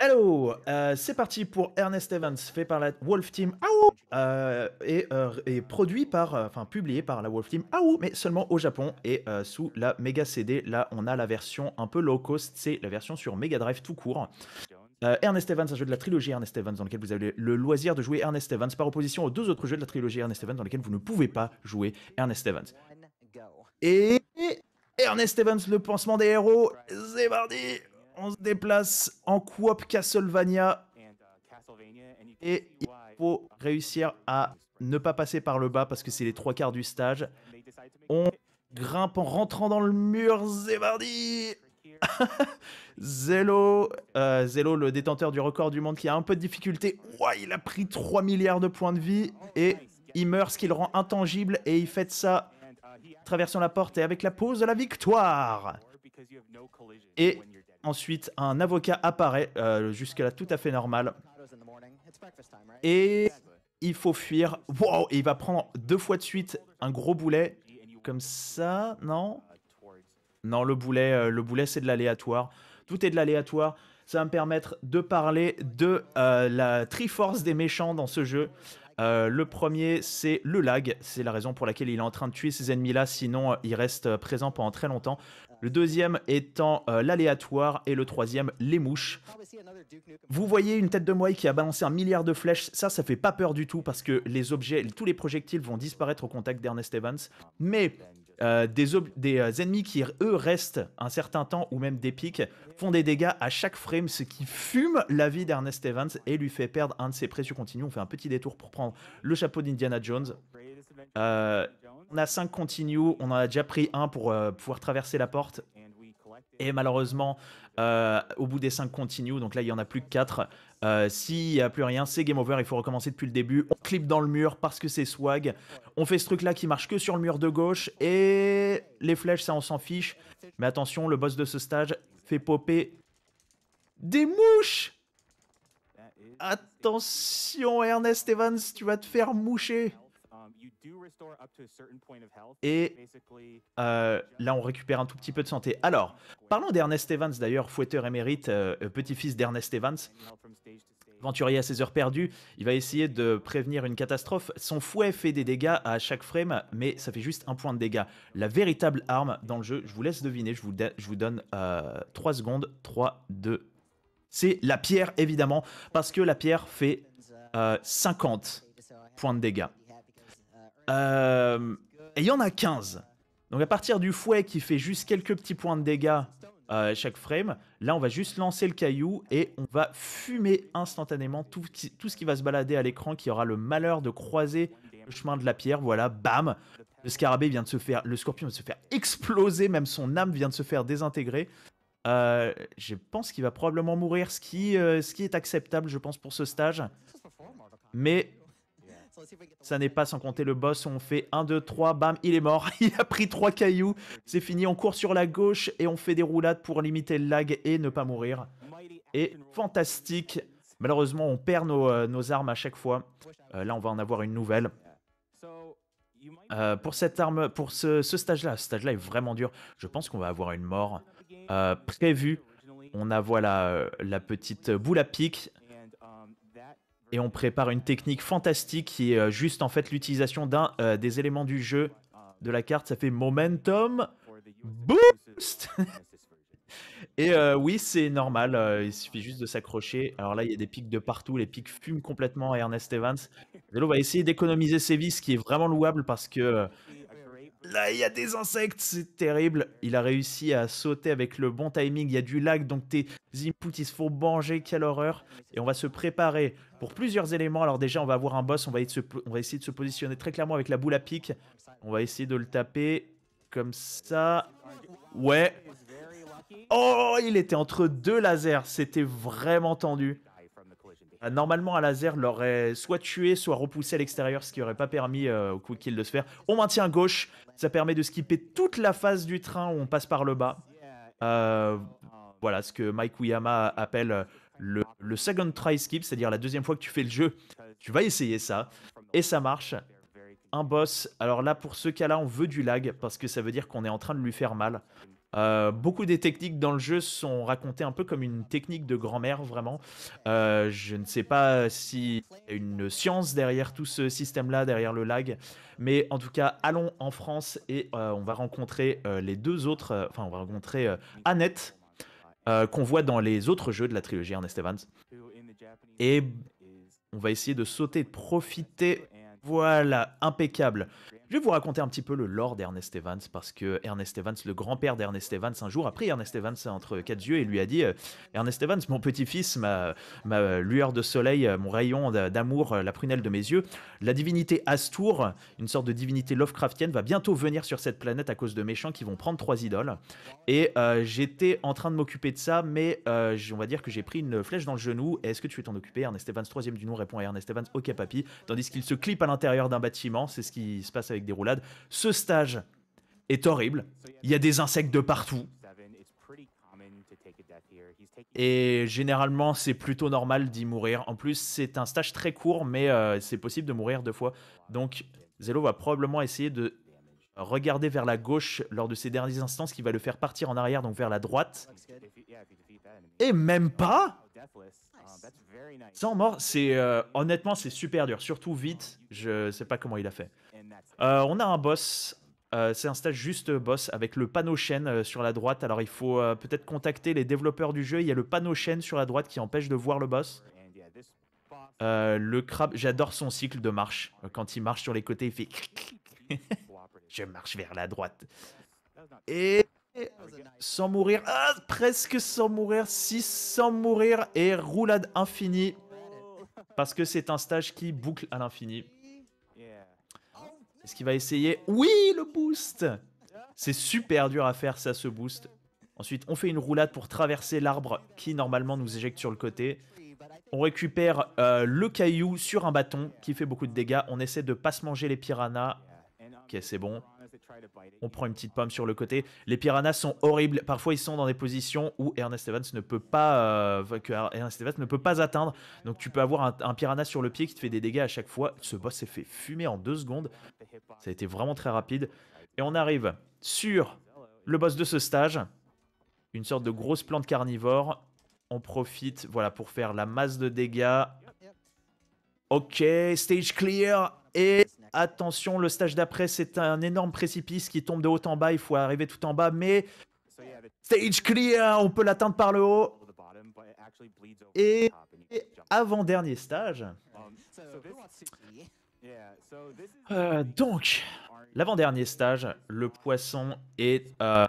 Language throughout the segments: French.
Hello, uh, c'est parti pour Ernest Evans, fait par la Wolf Team Aou, euh, euh, et, produit par, euh, enfin publié par la Wolf Team Aou, mais seulement au Japon et euh, sous la Mega CD. Là, on a la version un peu low cost, c'est la version sur Mega Drive tout court. Ernest Evans, un jeu de la trilogie Ernest Evans dans lequel vous avez le loisir de jouer Ernest Evans par opposition aux deux autres jeux de la trilogie Ernest Evans dans lesquels vous ne pouvez pas jouer Ernest Evans. Et Ernest Evans, le pansement des héros. Zebardi. On se déplace en coop Castlevania. Et il faut réussir à ne pas passer par le bas parce que c'est les trois quarts du stage. On grimpe en rentrant dans le mur. C'est mardi. Euh, Zello, le détenteur du record du monde qui a un peu de difficulté. il a pris 3 milliards de points de vie et il meurt, ce qui le rend intangible. Et il fait ça traversant la porte et avec la pose de la victoire. Et ensuite, un avocat apparaît, jusqu'à euh, jusque-là tout à fait normal. Et il faut fuir. Wow, et il va prendre deux fois de suite un gros boulet. Comme ça, non Non, le boulet, euh, le boulet c'est de l'aléatoire. Tout est de l'aléatoire. Ça va me permettre de parler de euh, la Triforce des méchants dans ce jeu. Euh, le premier, c'est le lag. C'est la raison pour laquelle il est en train de tuer ces ennemis-là, sinon euh, il reste euh, présent pendant très longtemps. Le deuxième étant l'aléatoire et le troisième, les mouches. Vous voyez une tête de moi qui a balancé un milliard de flèches. Ça, ça fait pas peur du tout parce que les objets, tous les projectiles vont disparaître au contact d'Ernest Evans. Mais euh, des, euh, ennemis qui, eux, restent un certain temps ou même des pics, font des dégâts à chaque frame, ce qui fume la vie d'Ernest Evans et lui fait perdre un de ses précieux continus. On fait un petit détour pour prendre le chapeau d'Indiana Jones. Euh, on a 5 continus, on en a déjà pris un pour pouvoir traverser la porte et malheureusement, euh, au bout des 5 continues, donc là il n'y en a plus que 4. Euh, s'il n'y a plus rien, c'est game over, il faut recommencer depuis le début. On clip dans le mur parce que c'est swag. On fait ce truc là qui marche que sur le mur de gauche et les flèches, ça on s'en fiche. Mais attention, le boss de ce stage fait popper des mouches Attention Ernest Evans, tu vas te faire moucher et euh, là, on récupère un tout petit peu de santé. Alors, parlons d'Ernest Evans, d'ailleurs, fouetteur émérite, euh, euh, petit-fils d'Ernest Evans. Aventurier à ses heures perdues, il va essayer de prévenir une catastrophe. Son fouet fait des dégâts à chaque frame, mais ça fait juste un point de dégâts. La véritable arme dans le jeu, je vous laisse deviner, je vous, je vous donne euh, 3 secondes. 3, 2. C'est la pierre, évidemment, parce que la pierre fait 50 points de dégâts. Euh, et il y en a 15. Donc à partir du fouet qui fait juste quelques petits points de dégâts euh, chaque frame, là on va juste lancer le caillou et on va fumer instantanément tout, tout ce qui va se balader à l'écran qui aura le malheur de croiser le chemin de la pierre. Voilà, bam Le scarabée vient de se faire... Le scorpion va se faire exploser, même son âme vient de se faire désintégrer. Euh, je pense qu'il va probablement mourir, ce qui, euh, ce qui est acceptable je pense pour ce stage. Mais ça n'est pas sans compter le boss on fait 1, 2, 3, bam, il est mort. Il a pris 3 cailloux. C'est fini, on court sur la gauche et on fait des roulades pour limiter le lag et ne pas mourir. Et fantastique. Malheureusement, on perd nos, euh, armes à chaque fois. Euh, là, on va en avoir une nouvelle. Euh, pour cette arme, pour ce, stage-là, ce stage-là est vraiment dur. Je pense qu'on va avoir une mort prévue. On a voilà la petite boule à pic et on prépare une technique fantastique qui est euh, juste en fait l'utilisation d'un euh, des éléments du jeu de la carte. Ça fait momentum boost. et euh, oui, c'est normal. il suffit juste de s'accrocher. Alors là, il y a des pics de partout. Les pics fument complètement à Ernest Evans. Zelo va essayer d'économiser ses vis, ce qui est vraiment louable parce que Là, il y a des insectes, c'est terrible. Il a réussi à sauter avec le bon timing. Il y a du lag, donc tes inputs, ils se font banger. Quelle horreur. Et on va se préparer pour plusieurs éléments. Alors, déjà, on va avoir un boss. On va, on va essayer de se positionner très clairement avec la boule à pique. On va essayer de le taper comme ça. Ouais. Oh, il était entre deux lasers. C'était vraiment tendu. Euh, normalement, un laser l'aurait soit tué, soit repoussé à l'extérieur, ce qui n'aurait pas permis euh, au quick kill de se faire. On maintient gauche, ça permet de skipper toute la phase du train où on passe par le bas. Euh, voilà ce que Mike Uyama appelle le, le second try skip, c'est-à-dire la deuxième fois que tu fais le jeu, tu vas essayer ça, et ça marche. Un boss, alors là pour ce cas-là, on veut du lag, parce que ça veut dire qu'on est en train de lui faire mal. Euh, beaucoup des techniques dans le jeu sont racontées un peu comme une technique de grand-mère, vraiment. Euh, je ne sais pas s'il y a une science derrière tout ce système-là, derrière le lag, mais en tout cas, allons en France et euh, on va rencontrer les deux autres, enfin, on va rencontrer Annette, qu'on voit dans les autres jeux de la trilogie Ernest Evans. Et on va essayer de sauter, de profiter. Voilà, impeccable. Je vais vous raconter un petit peu le lore d'Ernest Evans, parce que Ernest Evans, le grand-père d'Ernest Evans, un jour a pris Ernest Evans entre quatre yeux et lui a dit euh, Ernest Evans, mon petit-fils, ma, lueur de soleil, euh, mon rayon d'amour, euh, la prunelle de mes yeux, la divinité Astour, une sorte de divinité Lovecraftienne, va bientôt venir sur cette planète à cause de méchants qui vont prendre trois idoles. Et j'étais en train de m'occuper de ça, mais on va dire que j'ai pris une flèche dans le genou. Est-ce que tu veux t'en occuper Ernest Evans, troisième du nom, répond à Ernest Evans Ok, papy. Tandis qu'il se clip à l'intérieur d'un bâtiment, c'est ce qui se passe avec avec des roulades. Ce stage est horrible. Il y a des insectes de partout. Et généralement, c'est plutôt normal d'y mourir. En plus, c'est un stage très court, mais euh, c'est possible de mourir deux fois. Donc, Zelo va probablement essayer de Regardez vers la gauche lors de ces derniers instants, qui va le faire partir en arrière, donc vers la droite. Et même pas Sans mort, c'est euh, honnêtement c'est super dur, surtout vite, je sais pas comment il a fait. Euh, on a un boss, euh, c'est un stage juste boss avec le panneau chaîne sur la droite, alors il faut peut-être contacter les développeurs du jeu, il y a le panneau chaîne sur la droite qui empêche de voir le boss. le crabe, j'adore son cycle de marche, quand il marche sur les côtés il fait... Je marche vers la droite. Et sans mourir, ah, presque sans mourir, si sans mourir et roulade infinie. Parce que c'est un stage qui boucle à l'infini. Est-ce qu'il va essayer Oui, le boost C'est super dur à faire ça, ce boost. Ensuite, on fait une roulade pour traverser l'arbre qui normalement nous éjecte sur le côté. On récupère euh, le caillou sur un bâton qui fait beaucoup de dégâts. On essaie de pas se manger les piranhas. Ok, c'est bon. On prend une petite pomme sur le côté. Les piranhas sont horribles. Parfois, ils sont dans des positions où Ernest Evans ne peut pas, euh, ne peut pas atteindre. Donc, tu peux avoir un, piranha sur le pied qui te fait des dégâts à chaque fois. Ce boss s'est fait fumer en deux secondes. Ça a été vraiment très rapide. Et on arrive sur le boss de ce stage. Une sorte de grosse plante carnivore. On profite, voilà, pour faire la masse de dégâts. Ok, stage clear. Et Attention, le stage d'après, c'est un énorme précipice qui tombe de haut en bas. Il faut arriver tout en bas, mais stage clear, on peut l'atteindre par le haut. Et, avant-dernier stage. Um, euh, donc, l'avant-dernier stage, le poisson est euh,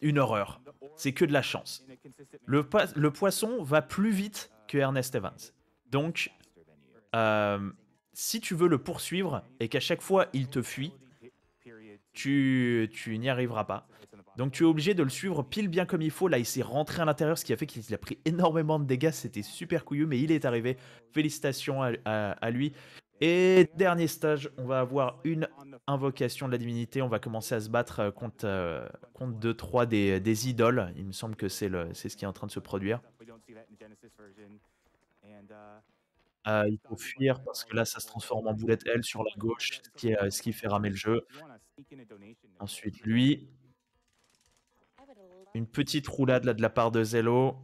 une horreur. C'est que de la chance. Le, le, poisson va plus vite que Ernest Evans. Donc, si tu veux le poursuivre et qu'à chaque fois il te fuit, tu, n'y arriveras pas. Donc tu es obligé de le suivre pile bien comme il faut. Là, il s'est rentré à l'intérieur, ce qui a fait qu'il a pris énormément de dégâts. C'était super couilleux, mais il est arrivé. Félicitations à, lui. Et dernier stage, on va avoir une invocation de la divinité. On va commencer à se battre euh, contre, euh, contre 2-3 des, des, idoles. Il me semble que c'est ce qui est en train de se produire il faut fuir parce que là, ça se transforme en boulette L sur la gauche, ce qui, euh, fait ramer le jeu. Hein. Ensuite, lui. Une petite roulade là de la part de Zello.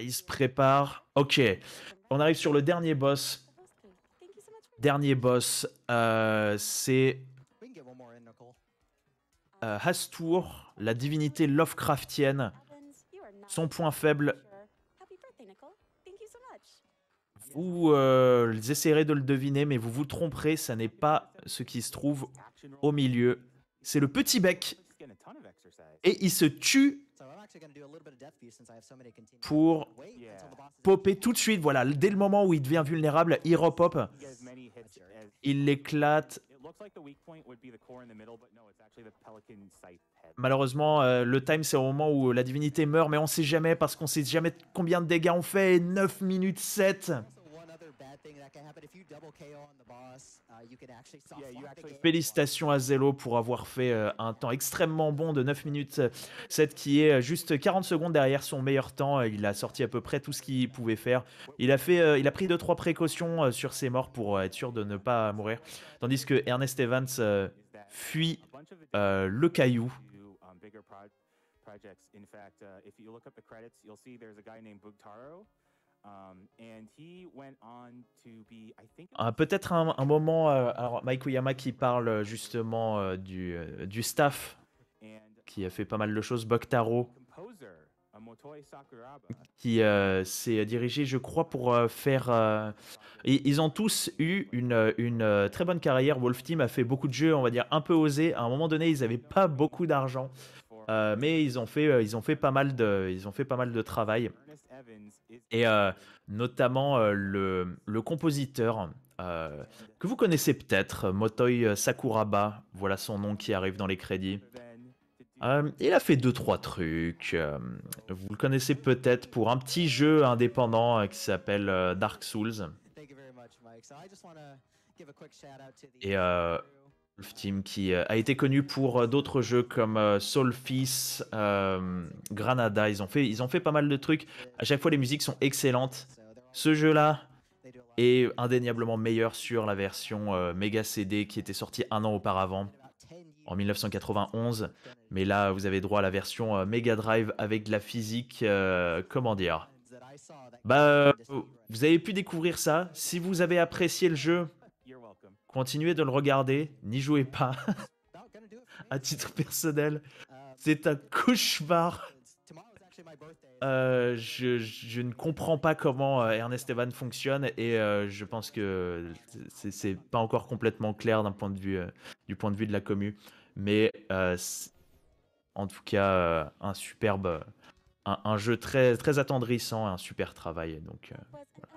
il se prépare. Ok, on arrive sur le dernier boss. Dernier boss, euh, c'est euh, Hastur, la divinité Lovecraftienne. Son point faible, vous euh, euh essayerez de le deviner, mais vous vous tromperez, ça n'est pas ce qui se trouve au milieu. C'est le petit bec et il se tue pour popper tout de suite. Voilà, dès le moment où il devient vulnérable, il repop. Il l'éclate. Malheureusement, euh, le time, c'est au moment où la divinité meurt, mais on sait jamais parce qu'on sait jamais combien de dégâts on fait. 9 minutes 7. Félicitations à Zelo pour avoir fait euh, un temps extrêmement bon de 9 minutes 7 euh, qui est euh, juste 40 secondes derrière son meilleur temps. Il a sorti à peu près tout ce qu'il pouvait faire. Il a, fait, il a pris 2-3 précautions sur ses morts pour être sûr de ne pas mourir. Tandis que Ernest Evans fuit le caillou. Peut-être un, un, moment, euh, alors Mike qui parle euh, justement euh, du, du, staff qui a fait pas mal de choses, Boktaro uh, qui s'est dirigé, je crois, pour faire. ils ont tous eu une, très bonne carrière. Wolf Team a fait beaucoup de jeux, on va dire un peu osés. À un moment donné, ils n'avaient pas beaucoup d'argent, mais ils ont fait, ils ont fait pas mal de, ils ont fait pas mal de travail et euh, notamment euh, le, compositeur euh, que vous connaissez peut-être, Motoi Sakuraba, voilà son nom qui arrive dans les crédits. il a fait 2-3 trucs, vous le connaissez peut-être pour un petit jeu indépendant qui s'appelle Dark Souls. Et Wolf Team qui euh, a été connu pour euh, d'autres jeux comme euh, Soulfish, euh, Granada. Ils ont, fait, ils ont fait pas mal de trucs. À chaque fois, les musiques sont excellentes. Ce jeu-là est indéniablement meilleur sur la version Mega CD qui était sortie un an auparavant, en 1991. Mais là, vous avez droit à la version Mega Drive avec de la physique, comment dire Bah, vous avez pu découvrir ça. Si vous avez apprécié le jeu, Continuez de le regarder, n'y jouez pas. à titre personnel, c'est un cauchemar. Euh, je, ne comprends pas comment euh, Ernest Evan fonctionne et euh, je pense que c'est pas encore complètement clair d'un point de vue du point de vue de la commu, mais en tout cas un superbe, un, un, jeu très très attendrissant, un super travail donc. Voilà.